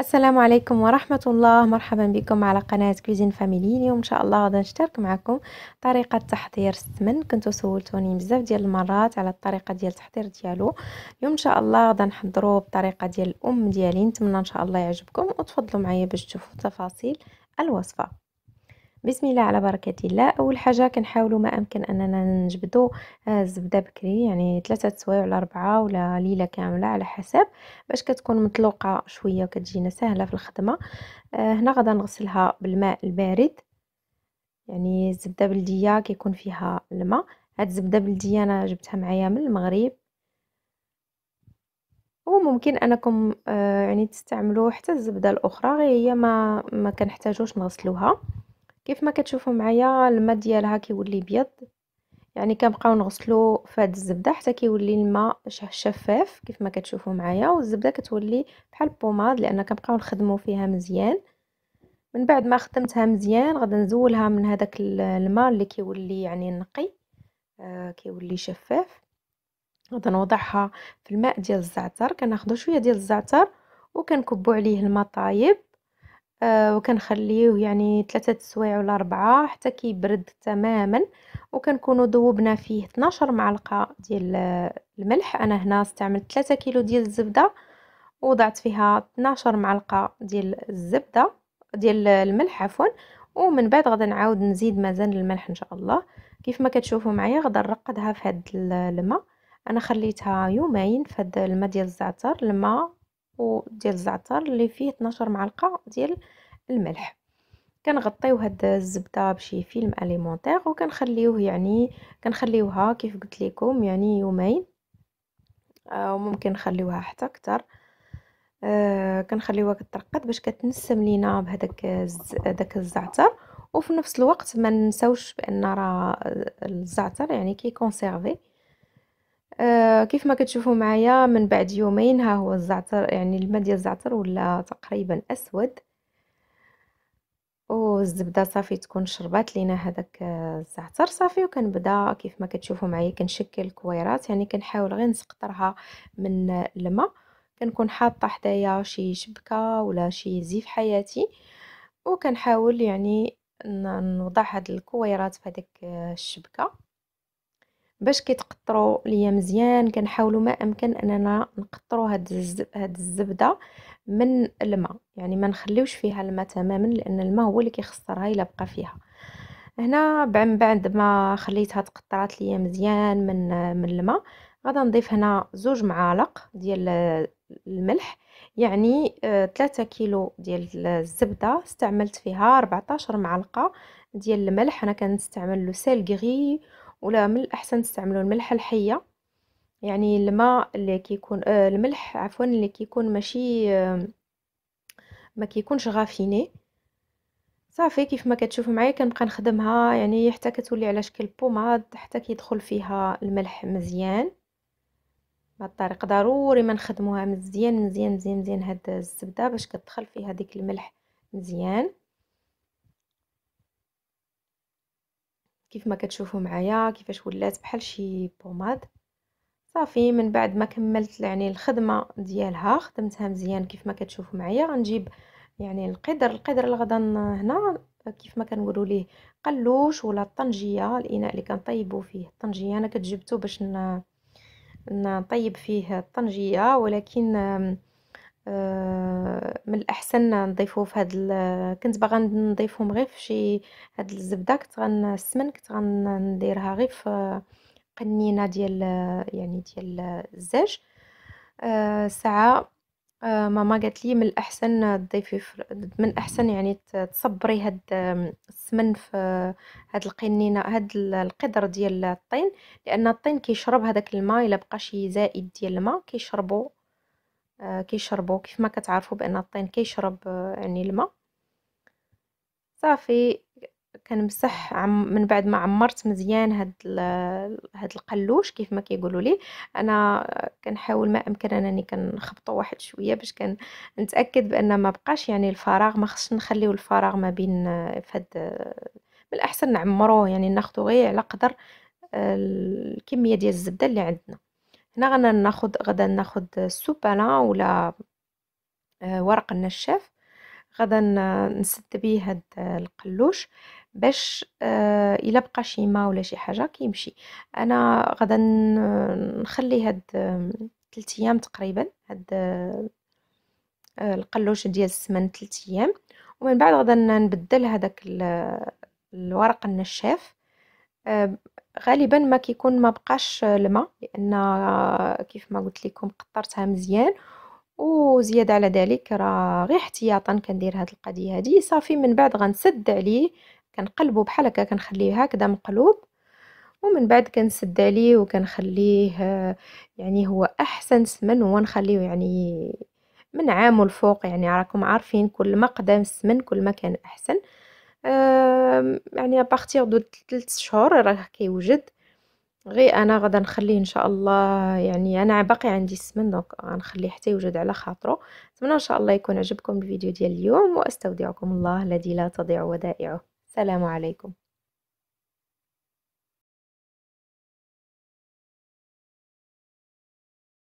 السلام عليكم ورحمة الله مرحبا بكم على قناة كوزين فاميلي اليوم إن شاء الله غادي نشترك معكم طريقة تحضير السمن كنتو سولتوني بزاف ديال المرات على الطريقة ديال التحضير ديالو اليوم إن شاء الله غادي نحضرو بطريقة ديال الأم ديالي نتمنى إن شاء الله يعجبكم وتفضلوا معايا باش تشوفوا تفاصيل الوصفة بسم الله على بركه الله اول حاجه كنحاولوا ما امكن اننا نجبدوا الزبده آه، بكري يعني ثلاثه سوايع ولا اربعه ولا ليله كامله على حسب باش كتكون مطلوقه شويه وكتجينا سهله في الخدمه آه، هنا غدا نغسلها بالماء البارد يعني الزبده بلديه كيكون فيها الماء هاد الزبده بلديه انا جبتها معايا من المغرب وممكن انكم آه، يعني تستعملوا حتى الزبده الاخرى غير هي ما ما كنحتاجوش نغسلوها كيف ما كتشوفوا معايا الماء ديالها كيولي بيض يعني كنبقاو نغسلو فهاد الزبده حتى كيولي الماء شفاف كيف ما كتشوفوا معايا والزبده كتولي بحال البوماد لان كنبقاو نخدمو فيها مزيان من بعد ما خدمتها مزيان غادي نزولها من هذاك الماء اللي كيولي يعني نقي آه كيولي شفاف غادي نوضعها في الماء ديال الزعتر كناخذ شويه ديال الزعتر وكنكبو عليه الماء طايب آه وكنخليوه يعني ثلاثة سوايع ولا أربعة حتى كيبرد تماما وكنكونوا ذوبنا فيه 12 معلقة ديال الملح أنا هنا استعملت ثلاثة كيلو ديال الزبدة وضعت فيها 12 معلقة ديال الزبدة ديال الملح عفوا ومن بعد غدا نعاود نزيد مازال الملح ان شاء الله كيف ما كتشوفوا معايا غدا نرقدها في هاد الماء انا خليتها يومين في هاد الماء ديال الزعتر الماء وديال الزعتر اللي فيه 12 معلقه ديال الملح كنغطيو هاد الزبده بشي فيلم اليمونتير وكنخليوه يعني كنخليوها كيف قلت لكم يعني يومين آه، وممكن نخليوها حتى اكثر آه كنخليوها كترقد باش كتنسم لينا بهذاك داك الزعتر وفي نفس الوقت ما ننساوش بان راه الزعتر يعني كيكونسيرفي آه كيف ما كتشوفوا معايا من بعد يومين ها هو الزعتر يعني الماء ديال الزعتر ولا تقريبا اسود والزبده صافي تكون شربات لينا هذاك آه، الزعتر صافي وكنبدا كيف ما كتشوفوا معايا كنشكل كويرات يعني كنحاول غير نسقطرها من الماء كنكون حاطه حدايا شي شبكه ولا شي زيف حياتي وكنحاول يعني نوضع هاد الكويرات في هذيك آه، الشبكه باش كيتقطروا ليا مزيان كنحاولوا ما امكن اننا نقطروا هاد هاد الزبده من الماء يعني ما نخليوش فيها الماء تماما لان الماء هو اللي كيخسرها الا بقى فيها هنا من بعد ما خليتها تقطرات ليا مزيان من من الماء غادا نضيف هنا زوج معالق ديال الملح يعني ثلاثة آه، كيلو ديال الزبده استعملت فيها 14 معلقه ديال الملح انا كنستعمل لو سيل غري ولا من الاحسن تستعملوا الملحه الحيه يعني الماء اللي كيكون آه الملح عفوا اللي كيكون ماشي آه ما كيكونش غافيني صافي كيف ما كتشوفوا معايا كنبقى نخدمها يعني حتى كتولي على شكل بوماد حتى كيدخل فيها الملح مزيان بهذه الطريق ضروري ما نخدموها مزيان مزيان مزيان مزيان هاد الزبده باش كتدخل فيها ديك الملح مزيان كيف ما كتشوفوا معايا كيفاش ولات بحال شي بوماد صافي من بعد ما كملت يعني الخدمه ديالها خدمتها مزيان كيف ما كتشوفوا معايا غنجيب يعني القدر القدر اللي غدا هنا كيف ما كنقولوا ليه قلوش ولا الطنجيه الاناء اللي كنطيبوا فيه الطنجيه انا كتجبته باش نطيب فيه الطنجيه ولكن آه، من الاحسن نضيفوه في هاد ال... كنت باغا نضيفهم غير في شي هاد الزبده كنت غنسمن كنت غنديرها غير في قنينه ديال يعني ديال الزاج أه ساعه آه، ماما قالت لي من الاحسن تضيفي من الاحسن يعني تصبري هاد السمن في هاد القنينه هاد القدر ديال الطين لان الطين كيشرب هذاك الماء الا بقى شي زائد ديال الماء كيشربو آه، كيشربوا كيف ما كتعرفوا بان الطين كيشرب آه، يعني الماء صافي كنمسح عم من بعد ما عمرت مزيان هاد هاد القلوش كيف ما كيقولوا لي انا كنحاول ما امكن انني كنخبطو واحد شويه باش كنتاكد بان ما بقاش يعني الفراغ ما خصش نخليو الفراغ ما بين آه، فهاد من الاحسن نعمروه يعني ناخذو غير على قدر الكميه ديال الزبده اللي عندنا هنا غادا ناخد غادا ناخد سوبانا ولا آه، ورق النشاف غادا نسد بيه هاد القلوش باش آه، الا بقى شي ما ولا شي حاجه كيمشي انا غادا نخلي هاد 3 ايام تقريبا هاد آه، القلوش ديال السمن 3 ايام ومن بعد غادا نبدل هذاك الورق النشاف غالبا ما كيكون ما بقاش الماء لان كيف ما قلت لكم قطرتها مزيان وزياده على ذلك راه غير احتياطا كندير هاد القضيه هادي صافي من بعد غنسد عليه كنقلبه بحال هكا كنخليه هكذا مقلوب ومن بعد كنسد عليه وكنخليه يعني هو احسن سمن هو نخليه يعني من عام الفوق يعني راكم عارفين كل ما قدام السمن كل ما كان احسن يعني ابارتيغ دو 3 شهور راه كيوجد غير انا غادا نخليه ان شاء الله يعني انا باقي عندي السمن دونك غنخليه حتى يوجد على خاطرو نتمنى ان شاء الله يكون عجبكم الفيديو ديال اليوم واستودعكم الله الذي لا تضيع ودائعه السلام عليكم